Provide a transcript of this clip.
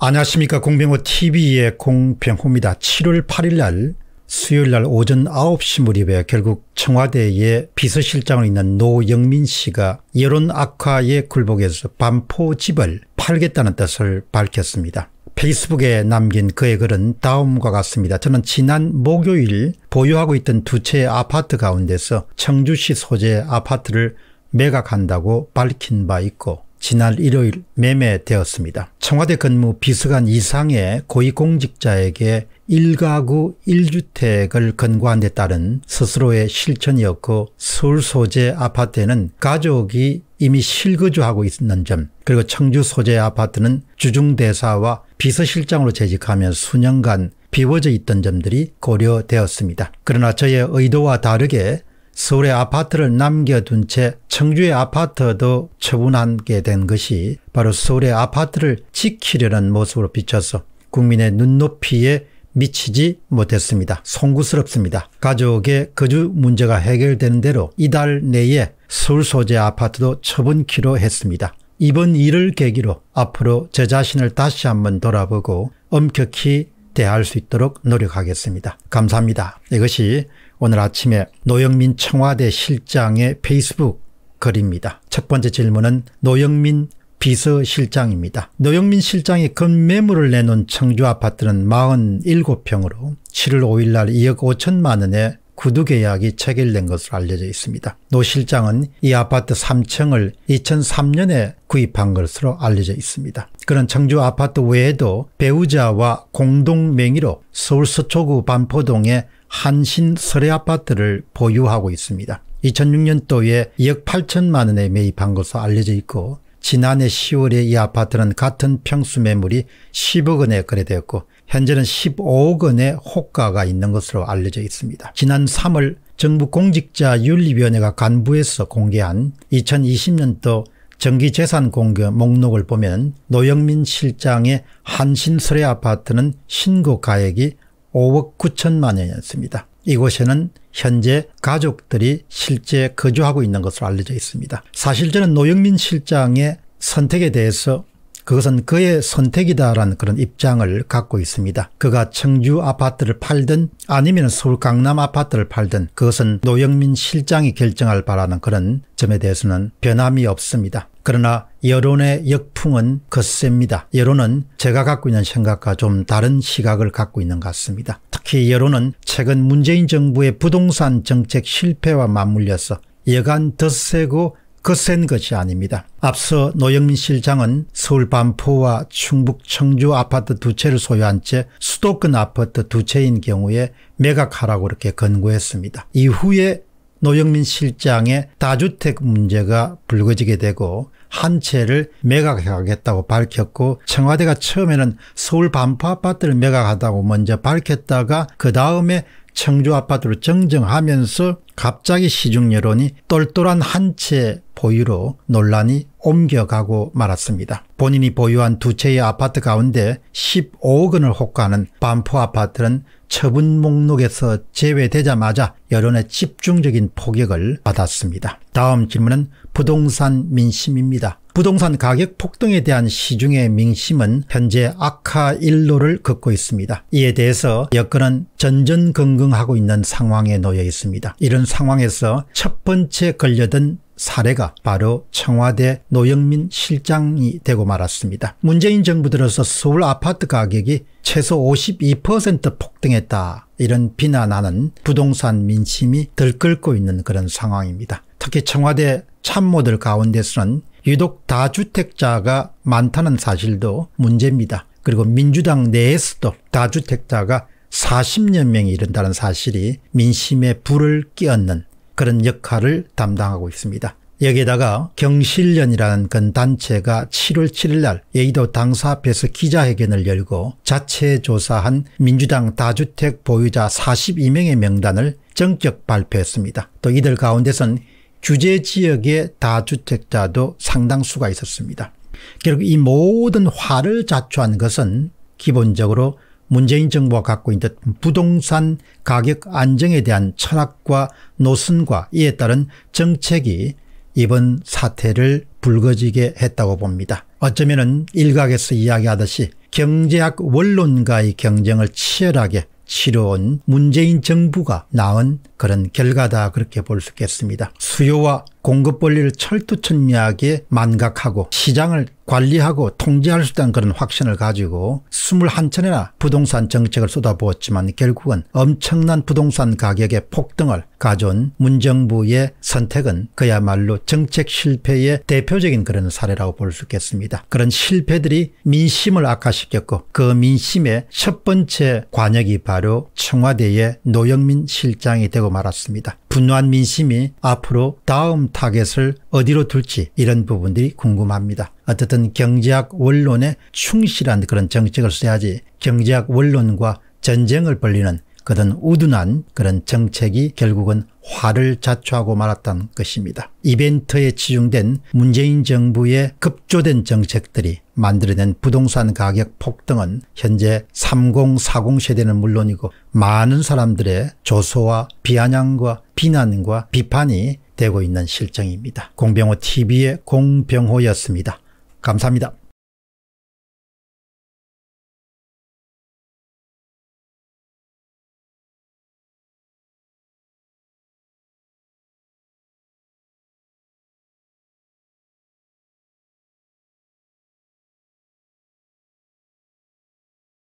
안녕하십니까 공병호 tv의 공병호입니다. 7월 8일 날 수요일 날 오전 9시 무렵에 결국 청와대의 비서실장을 있는 노영민 씨가 여론 악화의굴복에서 반포 집을 팔겠다는 뜻을 밝혔습니다. 페이스북에 남긴 그의 글은 다음과 같습니다. 저는 지난 목요일 보유하고 있던 두 채의 아파트 가운데서 청주시 소재 아파트를 매각한다고 밝힌 바 있고 지난 일요일 매매되었습니다. 청와대 근무 비서관 이상의 고위공직자에게 1가구 1주택을 건고한데 따른 스스로의 실천이었고 서울 소재 아파트에는 가족이 이미 실거주하고 있는 점 그리고 청주 소재 아파트는 주중대사와 비서실장으로 재직하며 수년간 비워져 있던 점들이 고려되었습니다. 그러나 저의 의도와 다르게 서울의 아파트를 남겨둔 채 청주의 아파트도 처분하게 된 것이 바로 서울의 아파트를 지키려는 모습으로 비춰서 국민의 눈높이에 미치지 못했습니다. 송구스럽습니다. 가족의 거주 문제가 해결되는 대로 이달 내에 서울 소재 아파트도 처분키로 했습니다. 이번 일을 계기로 앞으로 제 자신을 다시 한번 돌아보고 엄격히 대할 수 있도록 노력하겠습니다. 감사합니다. 이것이 오늘 아침에 노영민 청와대 실장의 페이스북 글입니다. 첫 번째 질문은 노영민 비서실장입니다. 노영민 실장이 급매물을 내놓은 청주 아파트는 47평으로 7월 5일 날 2억 5천만 원에 구두계약이 체결된 것으로 알려져 있습니다. 노 실장은 이 아파트 3층을 2003년에 구입한 것으로 알려져 있습니다. 그런 청주 아파트 외에도 배우자와 공동 명의로 서울 서초구 반포동에 한신 서래 아파트를 보유하고 있습니다. 2006년도에 2억 8천만 원에 매입한 것으로 알려져 있고 지난해 10월에 이 아파트는 같은 평수 매물이 10억 원에 거래되었고 현재는 15억 원의 호가가 있는 것으로 알려져 있습니다. 지난 3월 정부 공직자 윤리위원회가 간부에서 공개한 2020년도 정기재산 공개 목록을 보면 노영민 실장의 한신설의 아파트는 신고 가액이 5억 9천만 원이었습니다. 이곳에는 현재 가족들이 실제 거주하고 있는 것으로 알려져 있습니다. 사실 저는 노영민 실장의 선택에 대해서 그것은 그의 선택이다라는 그런 입장을 갖고 있습니다. 그가 청주 아파트를 팔든 아니면 서울 강남 아파트를 팔든 그것은 노영민 실장이 결정할 바라는 그런 점에 대해서는 변함이 없습니다. 그러나 여론의 역풍은 거셉니다. 여론은 제가 갖고 있는 생각과 좀 다른 시각을 갖고 있는 것 같습니다. 특히 여론은 최근 문재인 정부의 부동산 정책 실패와 맞물려서 여간 더세고 거센 것이 아닙니다. 앞서 노영민 실장은 서울 반포와 충북 청주 아파트 두 채를 소유한 채 수도권 아파트 두 채인 경우에 매각하라고 이렇게 권고했습니다. 이후에 노영민 실장의 다주택 문제가 불거지게 되고 한 채를 매각하겠다고 밝혔고 청와대가 처음에는 서울 반포 아파트를 매각하다고 먼저 밝혔다가 그 다음에 청주 아파트로 정정하면서 갑자기 시중 여론이 똘똘한 한 채 보유로 논란이 옮겨가고 말았습니다. 본인이 보유한 두 채의 아파트 가운데 15억 원을 호가하는 반포 아파트는 처분 목록에서 제외되자마자 여론의 집중적인 포격을 받았습니다. 다음 질문은 부동산 민심입니다. 부동산 가격 폭등에 대한 시중의 민심은 현재 악화 일로를 걷고 있습니다. 이에 대해서 여건은 전전긍긍하고 있는 상황에 놓여 있습니다. 이런 상황에서 첫 번째 걸려든 사례가 바로 청와대 노영민 실장이 되고 말았습니다. 문재인 정부 들어서 서울 아파트 가격이 최소 52% 폭등했다 이런 비난하는 부동산 민심이 들끓고 있는 그런 상황입니다. 특히 청와대 참모들 가운데서는 유독 다주택자가 많다는 사실도 문제입니다. 그리고 민주당 내에서도 다주택자가 40여 명이 이른다는 사실이 민심에 불을 끼얹는 그런 역할을 담당하고 있습니다. 여기에다가 경실련이라는 그 단체가 7월 7일 날 여의도 당사 앞에서 기자회견을 열고 자체 조사한 민주당 다주택 보유자 42명의 명단을 정적 발표했습니다. 또 이들 가운데선 규제 지역의 다주택자도 상당수가 있었습니다. 결국 이 모든 화를 자초한 것은 기본적으로 문재인 정부가 갖고 있는 부동산 가격 안정에 대한 철학과 노선과 이에 따른 정책이 이번 사태를 불거지게 했다고 봅니다. 어쩌면 은 일각에서 이야기하듯이 경제학 원론가의 경쟁을 치열하게 치러온 문재인 정부가 낳은 그런 결과다 그렇게 볼 수 있겠습니다. 수요와 공급 원리를 철두철미하게 만각하고 시장을 관리하고 통제할 수 있다는 그런 확신을 가지고 2 1천례나 부동산 정책을 쏟아부었지만 결국은 엄청난 부동산 가격의 폭등을 가져온 문정부의 선택은 그야말로 정책 실패의 대표적인 그런 사례라고 볼 수 있겠습니다. 그런 실패들이 민심을 악화시켰고 그 민심의 첫 번째 관역이 바로 청와대의 노영민 실장이 되고 하고 말았습니다. 분노한 민심이 앞으로 다음 타겟을 어디로 둘지 이런 부분들이 궁금합니다. 어쨌든 경제학 원론에 충실한 그런 정책을 써야지 경제학 원론과 전쟁을 벌리는 그런 우둔한 그런 정책이 결국은 화를 자초하고 말았다는 것입니다. 이벤트에 치중된 문재인 정부의 급조된 정책들이 만들어낸 부동산 가격 폭등은 현재 3040 세대는 물론이고 많은 사람들의 조소와 비아냥과 비난과 비판이 되고 있는 실정입니다. 공병호 TV의 공병호였습니다. 감사합니다.